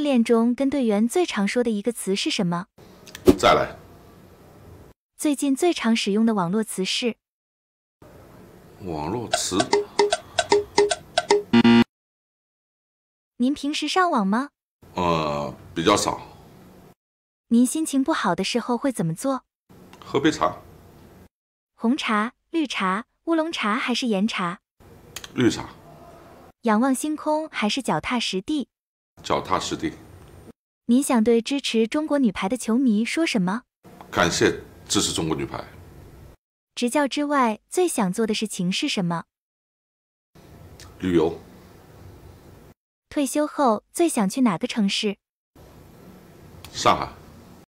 训练中跟队员最常说的一个词是什么？再来。最近最常使用的网络词是？网络词。您平时上网吗？呃，比较少。您心情不好的时候会怎么做？喝杯茶。红茶、绿茶、乌龙茶还是岩茶？绿茶。仰望星空还是脚踏实地？脚踏实地。你想对支持中国女排的球迷说什么？感谢支持中国女排。执教之外最想做的事情是什么？旅游。退休后最想去哪个城市？上海。